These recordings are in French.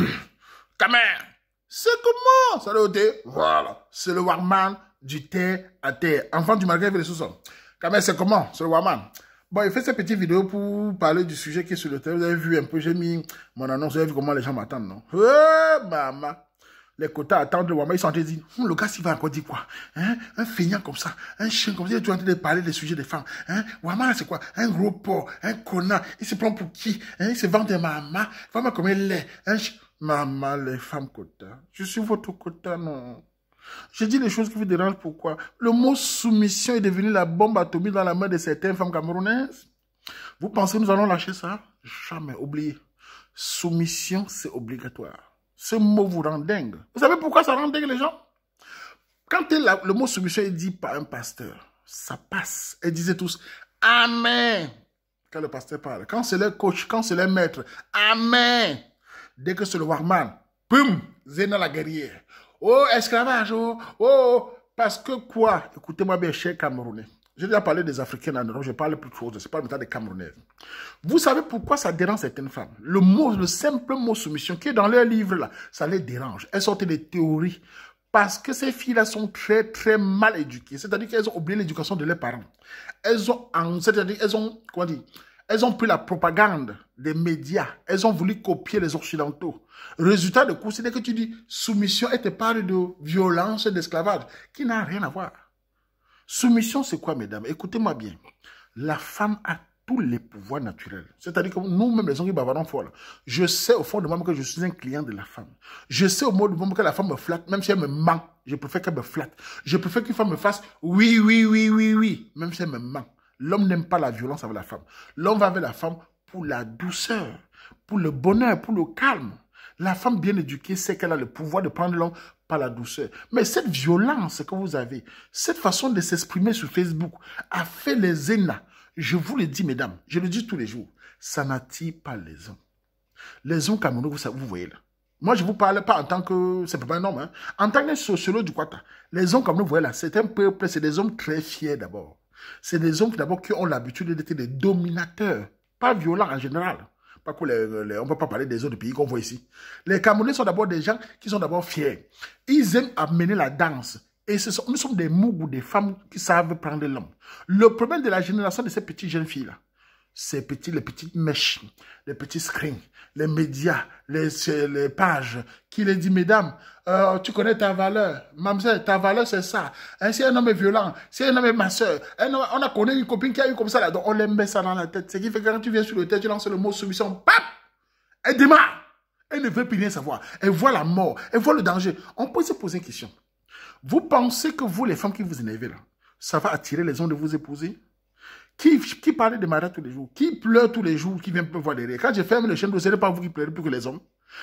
Comment c'est comment Ça thé Voilà, c'est le Warman du thé à terre. Enfant du malgré les sous comment c'est comment C'est le Warman. Bon, il fait cette petite vidéo pour parler du sujet qui est sur le thé Vous avez vu un peu, j'ai mis mon annonce, vous avez vu comment les gens m'attendent, non Oh, maman les quotas attendent le warman ils sont en train de dire, hum, le gars, s'il va encore dire quoi hein? Un feignant comme ça, un chien comme ça, tu es en train de parler des sujets des femmes. Hein? warman c'est quoi Un gros porc, un connard, il se prend pour qui hein? Il se vend des mamas, vraiment comme elle est. Maman, les femmes quotas. Je suis votre quota, non. Je dis les choses qui vous dérangent, pourquoi Le mot soumission est devenu la bombe atomique dans la main de certaines femmes camerounaises. Vous pensez nous allons lâcher ça Jamais, oubliez. Soumission, c'est obligatoire. Ce mot vous rend dingue. Vous savez pourquoi ça rend dingue les gens Quand le mot soumission est dit par un pasteur, ça passe. Ils disaient tous Amen. Quand le pasteur parle, quand c'est le coach, quand c'est le maître, Amen. Dès que c'est le Warman, pum, Zéna la guerrière. Oh, esclavage, oh, oh, oh, parce que quoi Écoutez-moi bien, chers Camerounais. J'ai déjà parlé des Africains en Europe, je parle plus de choses, pas parle maintenant des Camerounais. Vous savez pourquoi ça dérange certaines femmes Le mot, le simple mot soumission qui est dans leur livre là, ça les dérange. Elles sortent des théories parce que ces filles-là sont très, très mal éduquées. C'est-à-dire qu'elles ont oublié l'éducation de leurs parents. Elles ont, c'est-à-dire, elles ont, comment dire, elles ont pris la propagande des médias. Elles ont voulu copier les Occidentaux. Résultat de coup, c'est que tu dis soumission et te parle de violence et d'esclavage, qui n'a rien à voir. Soumission, c'est quoi, mesdames Écoutez-moi bien. La femme a tous les pouvoirs naturels. C'est-à-dire que nous-mêmes, les hommes qui bavardons je sais au fond de moi que je suis un client de la femme. Je sais au fond de moi que la femme me flatte, même si elle me ment. Je préfère qu'elle me flatte. Je préfère qu'une femme me fasse oui, oui, oui, oui, oui, même si elle me ment. L'homme n'aime pas la violence avec la femme. L'homme va avec la femme pour la douceur, pour le bonheur, pour le calme. La femme bien éduquée sait qu'elle a le pouvoir de prendre l'homme par la douceur. Mais cette violence que vous avez, cette façon de s'exprimer sur Facebook a fait les énats. Je vous le dis, mesdames, je le dis tous les jours, ça n'attire pas les hommes. Les hommes comme vous, vous voyez là. Moi, je ne vous parle pas en tant que... C'est pas un homme, hein. En tant que sociologue du Quata, les hommes comme vous voyez là, c'est un peuple, c'est des hommes très fiers d'abord. C'est des hommes d'abord qui ont l'habitude d'être des dominateurs, pas violents en général. Pas que on ne peut pas parler des autres pays qu'on voit ici. Les Camerounais sont d'abord des gens qui sont d'abord fiers. Ils aiment amener la danse. Et sont, nous sommes des mougous, des femmes qui savent prendre l'homme. Le problème de la génération de ces petites jeunes filles-là, ces petits, les petites mèches, les petits screens, les médias, les, les pages, qui les dit, mesdames, euh, tu connais ta valeur, mademoiselle, ta valeur c'est ça. Hein, si un homme est violent, si un homme est masseur, on a connu une copine qui a eu comme ça, on les met ça dans la tête. Ce qui fait que quand tu viens sur le tête, tu lances le mot soumission, pap, elle démarre. Elle ne veut plus rien savoir. Elle voit la mort, elle voit le danger. On peut se poser une question. Vous pensez que vous, les femmes qui vous énervez là, ça va attirer les hommes de vous épouser qui, parle de mariage tous les jours Qui pleure tous les jours Qui vient me voir derrière Quand je ferme le chaîne, ce n'est pas vous qui pleurez plus que les hommes.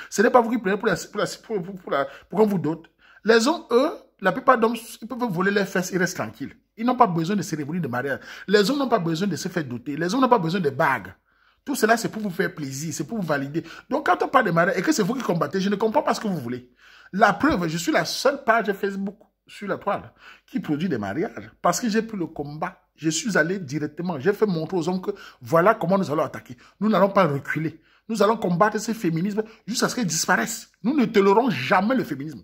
Ce n'est pas vous qui pleurez pour, qu'on vous d'autres. Les hommes, eux, la plupart d'hommes, ils peuvent voler leurs fesses, ils restent tranquilles. Ils n'ont pas besoin de cérémonie de mariage. Les hommes n'ont pas besoin de se faire doter. Les hommes n'ont pas besoin de bagues. Tout cela, c'est pour vous faire plaisir, c'est pour vous valider. Donc, quand on parle de mariage et que c'est vous qui combattez, je ne comprends pas ce que vous voulez. La preuve, je suis la seule page Facebook sur la toile qui produit des mariages parce que j'ai pris le combat je suis allé directement. J'ai fait montrer aux hommes que voilà comment nous allons attaquer. Nous n'allons pas reculer. Nous allons combattre ce féminisme jusqu'à ce qu'il disparaisse. Nous ne tolérons jamais le féminisme.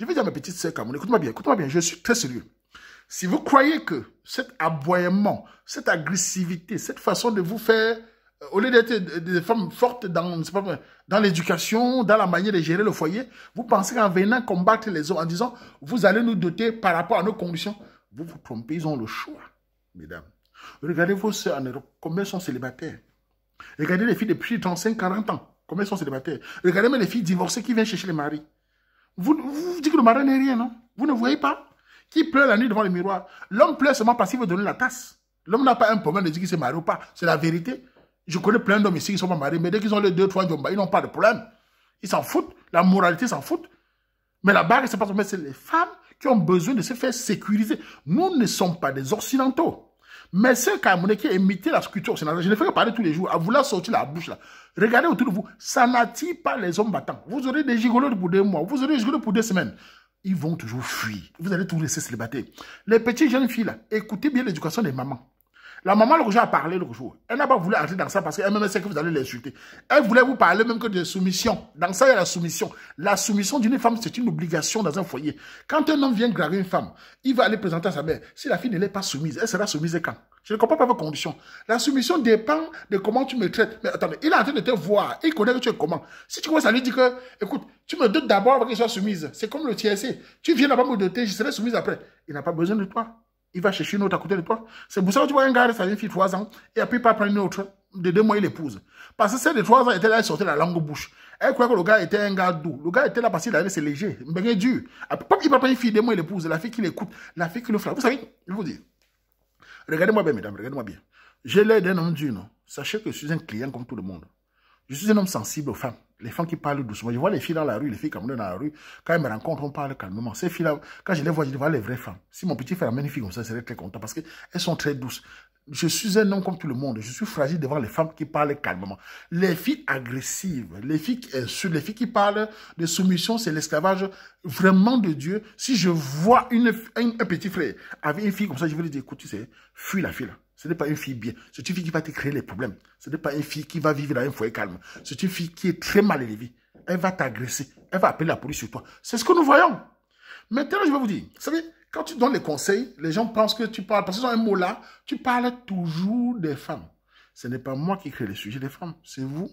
Je vais dire à mes petites sœurs Cameroun, écoute-moi bien, écoute-moi bien, je suis très sérieux. Si vous croyez que cet aboiement, cette agressivité, cette façon de vous faire, euh, au lieu d'être des femmes fortes dans, dans l'éducation, dans la manière de gérer le foyer, vous pensez qu'en venant combattre les hommes, en disant, vous allez nous doter par rapport à nos conditions, vous vous trompez, ils ont le choix mesdames. Regardez vos soeurs en Europe, combien sont célibataires. Regardez les filles depuis 35, 40 ans, combien sont célibataires. Regardez même les filles divorcées qui viennent chercher les maris. Vous, vous, dites que le mari n'est rien, non Vous ne voyez pas Qui pleure la nuit devant le miroir L'homme pleure seulement parce qu'il veut donner la tasse. L'homme n'a pas un problème de dire qu'il s'est marié ou pas. C'est la vérité. Je connais plein d'hommes ici qui sont pas mariés, mais dès qu'ils ont les deux, trois ils n'ont pas de problème. Ils s'en foutent. La moralité s'en fout. Mais la barre, c'est pas c'est les femmes qui ont besoin de se faire sécuriser. Nous ne sommes pas des Occidentaux. Mais ce qui a imité la sculpture je ne fais que parler tous les jours, à vouloir sortir la bouche là. Regardez autour de vous, ça n'attire pas les hommes battants. Vous aurez des gigolos pour deux mois, vous aurez des gigolos pour deux semaines. Ils vont toujours fuir. Vous allez tous laisser débattre. Les petites jeunes filles là, écoutez bien l'éducation des mamans. La maman, le jour, a parlé le jour. Elle n'a pas voulu entrer dans ça parce qu'elle-même sait que vous allez l'insulter. Elle voulait vous parler même que de soumission. Dans ça, il y a la soumission. La soumission d'une femme, c'est une obligation dans un foyer. Quand un homme vient graver une femme, il va aller présenter à sa mère. Si la fille ne l'est pas soumise, elle sera soumise quand Je ne comprends pas vos conditions. La soumission dépend de comment tu me traites. Mais attendez, il est en train de te voir. Il connaît que tu es comment. Si tu commences à lui dire que, écoute, tu me dotes d'abord avant qu'elle soit soumise. C'est comme le TSC. Tu viens là me doter, je serai soumise après. Il n'a pas besoin de toi il va chercher une autre à côté de toi. C'est pour ça que tu vois un gars de sa vie, fille, trois ans, et puis pas prendre une autre. De deux mois, il l'épouse. Parce que celle de trois ans était là, elle sortait la langue bouche. Elle croyait que le gars était un gars doux. Le gars était là parce qu'il avait ses légers. Mais il est dur. Il prendre une fille, deux mois, il l'épouse. La fille qui l'écoute, la fille qui le frappe. Vous savez, je vous dis. Regardez-moi bien, mesdames, regardez-moi bien. J'ai l'air d'un homme d'une. non? Sachez que je suis un client comme tout le monde. Je suis un homme sensible aux femmes les femmes qui parlent doucement. Je vois les filles dans la rue, les filles comme dans la rue. Quand elles me rencontrent, on parle calmement. Ces filles-là, quand je les vois, je les vois les vraies femmes. Si mon petit frère amène une fille comme ça, je serais très content parce qu'elles sont très douces. Je suis un homme comme tout le monde. Je suis fragile devant les femmes qui parlent calmement. Les filles agressives, les filles qui les filles qui parlent de soumission, c'est l'esclavage vraiment de Dieu. Si je vois une, un, petit frère avec une fille comme ça, je vais lui dire, écoute, tu sais, fuis la fille ce n'est pas une fille bien. C'est une fille qui va te créer les problèmes. Ce n'est pas une fille qui va vivre dans un foyer calme. C'est une fille qui est très mal élevée. Elle va t'agresser. Elle va appeler la police sur toi. C'est ce que nous voyons. Maintenant, je vais vous dire, vous savez, quand tu donnes les conseils, les gens pensent que tu parles, parce que dans un mot là, tu parles toujours des femmes. Ce n'est pas moi qui crée le sujet des femmes, c'est vous.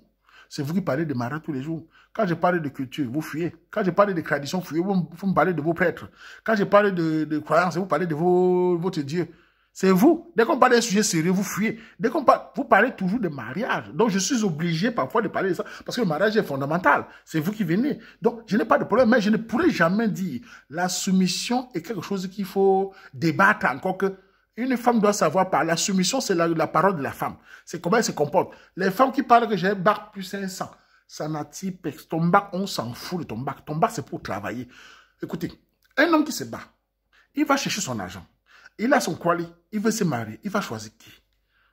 C'est vous qui parlez de marins tous les jours. Quand je parle de culture, vous fuyez. Quand je parle de tradition, vous fuyez. Vous, me parlez de vos prêtres. Quand je parle de, croyances, vous parlez de vos, votre Dieu. C'est vous. Dès qu'on parle d'un sujet sérieux, vous fuyez. Dès qu'on parle, vous parlez toujours de mariage. Donc, je suis obligé parfois de parler de ça parce que le mariage est fondamental. C'est vous qui venez. Donc, je n'ai pas de problème, mais je ne pourrais jamais dire la soumission est quelque chose qu'il faut débattre encore que une femme doit savoir parler. La soumission, c'est la, parole de la femme. C'est comment elle se comporte. Les femmes qui parlent que j'ai un bac plus 500, ça n'attire Ton bac, on s'en fout de ton bac. Ton bac, c'est pour travailler. Écoutez, un homme qui se bat, il va chercher son argent. Il a son quali, il veut se marier, il va choisir qui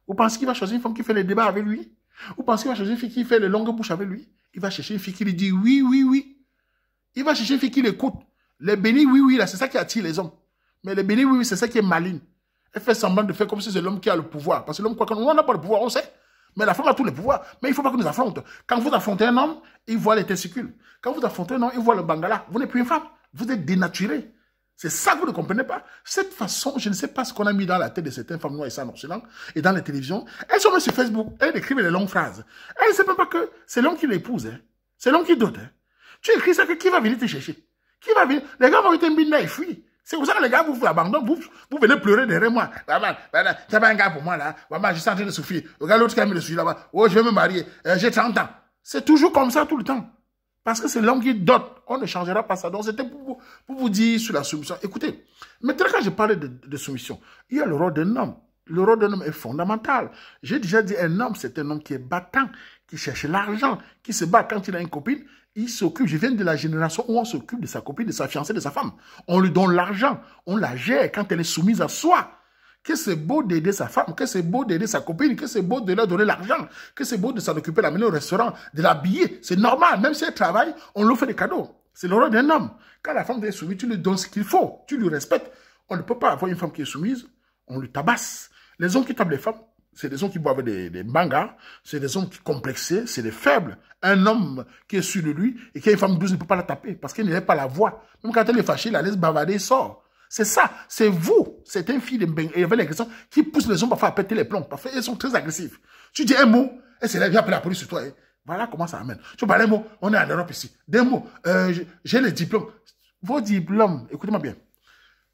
Vous pensez qu'il va choisir une femme qui fait les débats avec lui Vous pensez qu'il va choisir une fille qui fait les longues bouches avec lui Il va chercher une fille qui lui dit oui, oui, oui. Il va chercher une fille qui l'écoute. Les bénis, oui, oui, là, c'est ça qui attire les hommes. Mais les bénis, oui, oui, c'est ça qui est maligne. Elle fait semblant de faire comme si c'est l'homme qui a le pouvoir. Parce que l'homme, quoi qu'on n'a pas le pouvoir, on sait. Mais la femme a tous les pouvoirs. Mais il ne faut pas qu'on nous affronte. Quand vous affrontez un homme, il voit les testicules. Quand vous affrontez un homme, il voit le bangala. Vous n'êtes plus une femme. Vous êtes dénaturé. C'est ça que vous ne comprenez pas. Cette façon, je ne sais pas ce qu'on a mis dans la tête de certaines femmes noires ça en Occident et dans les télévisions. Elles sont sur Facebook, elles écrivent les longues phrases. Elles ne savent même pas que c'est l'homme qui l'épouse, hein. c'est l'homme qui dote. Hein. Tu écris ça que qui va venir te chercher Qui va venir Les gars vont être midnight, et fuient. C'est pour ça que les gars vous, vous abandonnent, vous, vous venez pleurer derrière moi. Tu bah, bah, bah, t'as pas un gars pour moi là. je suis en train de souffrir. Regarde l'autre qui a mis le sujet là-bas. Oh, je vais me marier. Euh, j'ai 30 ans. C'est toujours comme ça tout le temps. Parce que c'est l'homme qui On ne changera pas ça. Donc, c'était pour, pour, vous dire sur la soumission. Écoutez, maintenant, quand je parlais de, de soumission, il y a le rôle d'un homme. Le rôle d'un homme est fondamental. J'ai déjà dit, un homme, c'est un homme qui est battant, qui cherche l'argent, qui se bat quand il a une copine. Il s'occupe, je viens de la génération où on s'occupe de sa copine, de sa fiancée, de sa femme. On lui donne l'argent, on la gère quand elle est soumise à soi que c'est beau d'aider sa femme, que c'est beau d'aider sa copine, que c'est beau de leur donner l'argent, que c'est beau de s'en occuper, l'amener au restaurant, de l'habiller. C'est normal, même si elle travaille, on lui fait des cadeaux. C'est le rôle d'un homme. Quand la femme est soumise, tu lui donnes ce qu'il faut, tu lui respectes. On ne peut pas avoir une femme qui est soumise, on lui tabasse. Les hommes qui tapent les femmes, c'est des hommes qui boivent des, des mangas, c'est des hommes qui complexés, c'est des faibles. Un homme qui est sûr de lui et qui a une femme douce il ne peut pas la taper parce qu'il n'avait pas la voix. Même quand elle est fâchée, la laisse bavarder, sort. C'est ça, c'est vous. C'est un fils y les questions qui pousse les gens parfois à péter les plombs. Parfois, elles sont très agressives. Tu dis un mot, et c'est là, il appeler la police sur toi. Hein. voilà comment ça amène. Tu parles un mot, on est en Europe ici. Des mots, euh, j'ai les diplômes. Vos diplômes, écoutez-moi bien.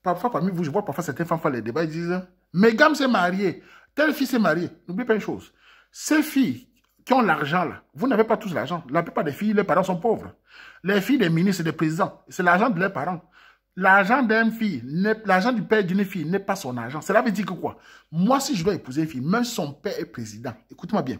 Parfois, parmi vous, je vois parfois certains femmes faire les débats, ils disent, mes gammes s'est mariée, telle fille s'est mariée. N'oubliez pas une chose. Ces filles qui ont l'argent, là, vous n'avez pas tous l'argent. La plupart des filles, leurs parents sont pauvres. Les filles des ministres et des présidents, c'est l'argent de leurs parents. L'argent d'une fille, l'argent du père d'une fille n'est pas son argent. Cela veut dire que quoi Moi, si je dois épouser une fille, même son père est président. Écoute-moi bien.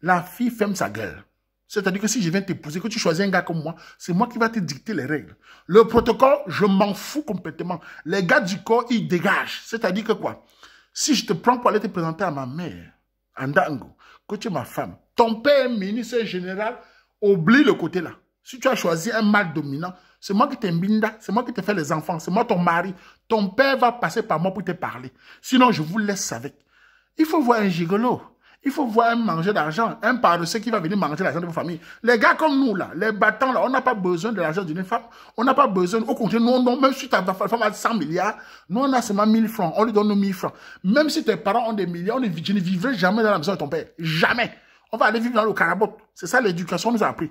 La fille ferme sa gueule. C'est-à-dire que si je viens t'épouser, que tu choisis un gars comme moi, c'est moi qui va te dicter les règles. Le protocole, je m'en fous complètement. Les gars du corps, ils dégagent. C'est-à-dire que quoi Si je te prends pour aller te présenter à ma mère, Andango, que tu es ma femme, ton père ministre général, oublie le côté là. Si tu as choisi un mâle dominant, c'est moi qui t'ai c'est moi qui t'ai fait les enfants, c'est moi ton mari. Ton père va passer par moi pour te parler. Sinon, je vous laisse avec. Il faut voir un gigolo. Il faut voir un manger d'argent, un paresseux qui va venir manger l'argent de vos familles. Les gars comme nous, là, les battants, là, on n'a pas besoin de l'argent d'une femme. On n'a pas besoin, au contraire, nous, même si ta femme a 100 milliards, nous, on a seulement 1000 francs. On lui donne nos 1000 francs. Même si tes parents ont des milliards, je ne vivrai jamais dans la maison de ton père. Jamais. On va aller vivre dans le carabote, C'est ça l'éducation nous a appris.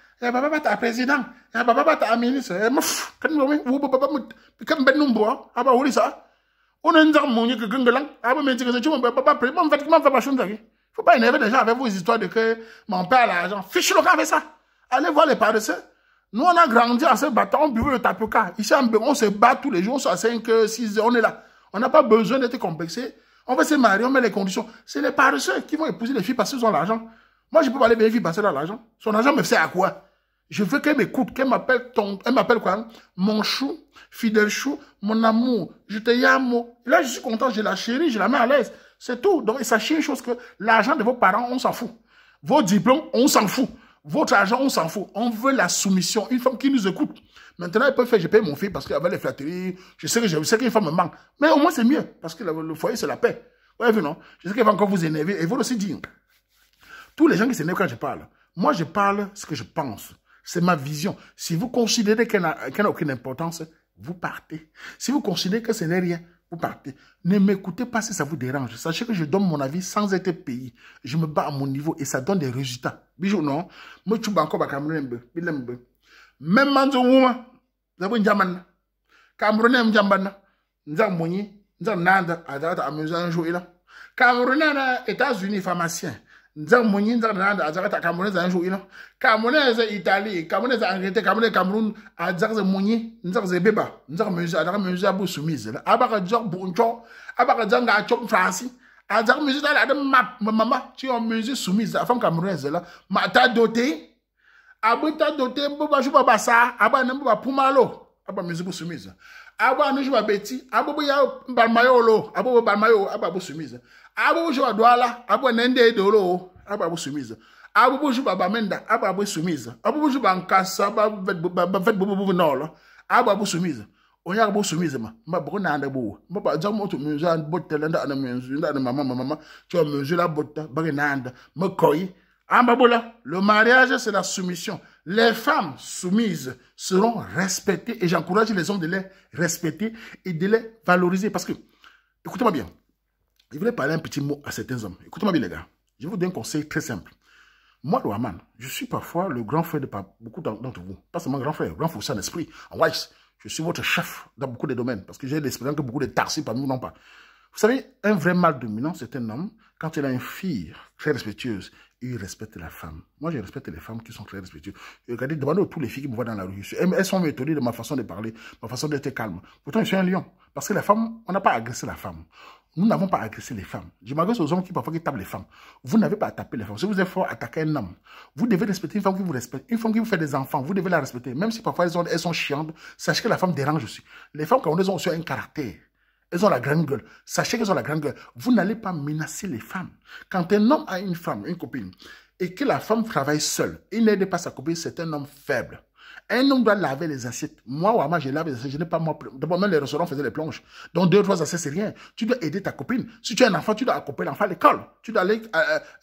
baba bata president baba bata ministre muf kan bo wo baba mut kan ben numbo aba wuri sa on nzak mo ni gangalang aba que c'est chuma baba pre mon fait comment faire pas chunda faut pas énerver déjà avec vos histoires de que mon père l'argent fiche le camp avec ça allez voir les paresseux nous on a grandi à ce bâton, on buvait le tapioca ici on se bat tous les jours on se 5 6 on est là on n'a pas besoin d'être complexé on va se marier on met les conditions c'est les paresseux qui vont épouser les filles parce qu'ils ont l'argent moi, je peux pas aller parce passer là l'argent. Son argent me sert à quoi je veux qu'elle m'écoute, qu'elle m'appelle ton, elle m'appelle quoi? Hein? Mon chou, fidèle chou, mon amour, je te amour. Là, je suis content, j'ai la chérie, je la mets à l'aise. C'est tout. Donc, sachez une chose que l'argent de vos parents, on s'en fout. Vos diplômes, on s'en fout. Votre argent, on s'en fout. On veut la soumission. Une femme qui nous écoute. Maintenant, elle peut faire, je paye mon fils parce qu'elle avait les flatteries. Je sais que je sais qu'une femme me manque. Mais au moins, c'est mieux. Parce que le foyer, c'est la paix. Vous avez non? Je sais qu'elle va encore vous énerver. Et vous aussi dire. Tous les gens qui s'énervent quand je parle. Moi, je parle ce que je pense. C'est ma vision. Si vous considérez qu'elle n'a aucune importance, vous partez. Si vous considérez que ce n'est rien, vous partez. Ne m'écoutez pas si ça vous dérange. Sachez que je donne mon avis sans être payé. Je me bats à mon niveau et ça donne des résultats. Bijou, non encore Même Cameroun. Cameroun Wouma, Zabou Ndjaman, Cameroun. Je suis à Nzam Nanda, Adata, Amusan Cameroun Camerounais, États-Unis, pharmacien. nzang munyi nzang nanda azaka ta cameroun za njo ina cameroun za italie cameroun za angleterre cameroun cameroun azaka za munyi nzang za beba nzang mezu azaka mezu abu soumise la abaka jor buncho abaka zanga chop france azaka mezu ala de map mama tu en mezu soumise afan cameroun la ma ta doté abu ta doté mbo ba juba basa aba na mbo ba pumalo aba mezu bu soumise aba na juba beti abo bo ya balmayo lo abo bo balmayo aba bu soumise abubuju aduala abu na ndị edoro ababu sumiza menda babamenda ababu sumiza abubuju bankasa babedbububu n'ọlọ ababu sumiza onye agbabu sumiza ma ma bụrụ na adagbuwo ba jamu otu mmezu botela ndị ana mmezu ndị ana mama mama chọọ mmezu la bota bari na anda makoyi ambabola le mariage c'est la soumission les femmes soumises seront respectées et j'encourage les hommes de les respecter et de les valoriser parce que écoutez-moi bien je voulais parler un petit mot à certains hommes. Écoutez-moi bien, les gars. Je vous donne un conseil très simple. Moi, Loaman, je suis parfois le grand frère de beaucoup d'entre vous. Pas seulement grand frère, grand frère c'est en esprit, en Je suis votre chef dans beaucoup de domaines parce que j'ai l'expérience que beaucoup de tarsis parmi nous n'ont pas. Vous savez, un vrai mal dominant, c'est un homme. Quand il a une fille très respectueuse, il respecte la femme. Moi, je respecte les femmes qui sont très respectueuses. Regardez, demandez à toutes les filles qui me voient dans la rue. Elles sont étonnées de ma façon de parler, ma façon d'être calme. Pourtant, je suis un lion. Parce que la femme, on n'a pas agressé la femme. Nous n'avons pas agressé les femmes. Je m'agresse aux hommes qui parfois tapent les femmes. Vous n'avez pas à taper les femmes. Si vous êtes fort, attaquez un homme. Vous devez respecter une femme qui vous respecte. Une femme qui vous fait des enfants, vous devez la respecter. Même si parfois elles, elles sont chiantes, sachez que la femme dérange aussi. Les femmes, quand elles ont aussi un caractère, elles ont la grande gueule. Sachez qu'elles ont la grande gueule. Vous n'allez pas menacer les femmes. Quand un homme a une femme, une copine, et que la femme travaille seule, il n'aide pas sa copine, c'est un homme faible. Un homme doit laver les assiettes. Moi, ou moi, je lave les assiettes. Je n'ai pas moi. D'abord, même les restaurants faisaient les plonges Donc, deux, trois assiettes, c'est rien. Tu dois aider ta copine. Si tu as un enfant, tu dois accompagner l'enfant à l'école. Tu dois euh,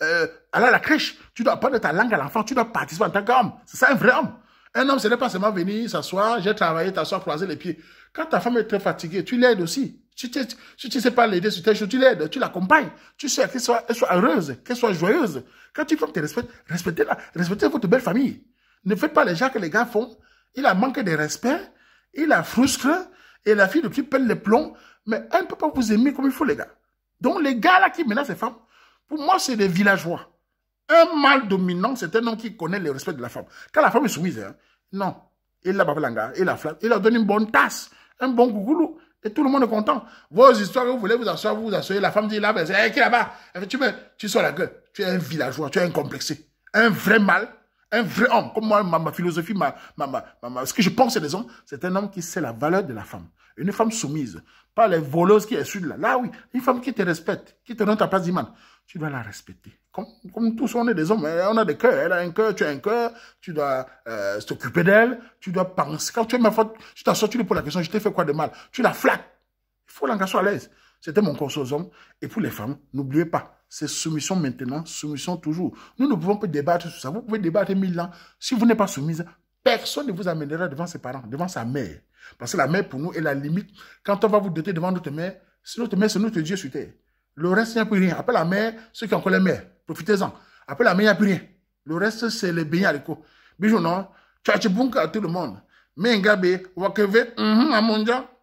euh, aller, à la crèche. Tu dois apprendre ta langue à l'enfant. Tu dois participer en tant qu'homme. C'est ça, un vrai homme. Un homme, ce n'est pas seulement venir s'asseoir, j'ai travaillé, t'asseoir, croiser les pieds. Quand ta femme est très fatiguée, tu l'aides aussi. Si tu ne sais pas l'aider sur tes choses, tu l'aides, tu l'accompagnes. Tu sais qu'elle soit, soit, heureuse, qu'elle soit joyeuse. Quand tu veux te respectes, respectez-la, respectez votre belle famille. Ne faites pas les gens que les gars font. Il a manqué de respect, il a frustré, et la fille de petit le plomb. Mais elle ne peut pas vous aimer comme il faut, les gars. Donc les gars là qui menacent les femmes, pour moi, c'est des villageois. Un mâle dominant, c'est un homme qui connaît le respect de la femme. Quand la femme est soumise, hein, non. Il la babalanga, il la flatte, il leur donne une bonne tasse, un bon gougoulou, et tout le monde est content. Vos histoires, vous voulez vous asseoir, vous vous asseyez, la femme dit là, ben, hey, eh, qui là-bas? Tu, tu sors la gueule. Tu es un villageois, tu es un complexé. Un vrai mâle un vrai homme, comme moi, ma, ma philosophie, ma, ma, ce que je pense des hommes, c'est un homme qui sait la valeur de la femme. Une femme soumise, pas les voleuses qui est là. Là, oui, une femme qui te respecte, qui te donne ta place d'imam, tu dois la respecter. Comme, comme, tous, on est des hommes, hein. on a des cœurs. Elle a un cœur, tu as un cœur, tu dois euh, s'occuper d'elle, tu dois penser. Quand tu es ma faute, tu t'assois, tu lui poses la question, je t'ai fait quoi de mal Tu la flattes. Il faut l'engager à l'aise. C'était mon conseil aux hommes. Et pour les femmes, n'oubliez pas, c'est soumission maintenant, soumission toujours. Nous ne pouvons pas débattre sur ça. Vous pouvez débattre mille ans. Si vous n'êtes pas soumise, personne ne vous amènera devant ses parents, devant sa mère. Parce que la mère, pour nous, est la limite. Quand on va vous doter devant notre mère, notre mère, c'est notre Dieu sur terre. Le reste, il n'y a plus rien. Après la mère, ceux qui ont encore les mères, profitez-en. Après la mère, il n'y a plus rien. Le reste, c'est les beignets l'écho. Bijou, non? à tout le monde. Mengabe, wakeve, mhm,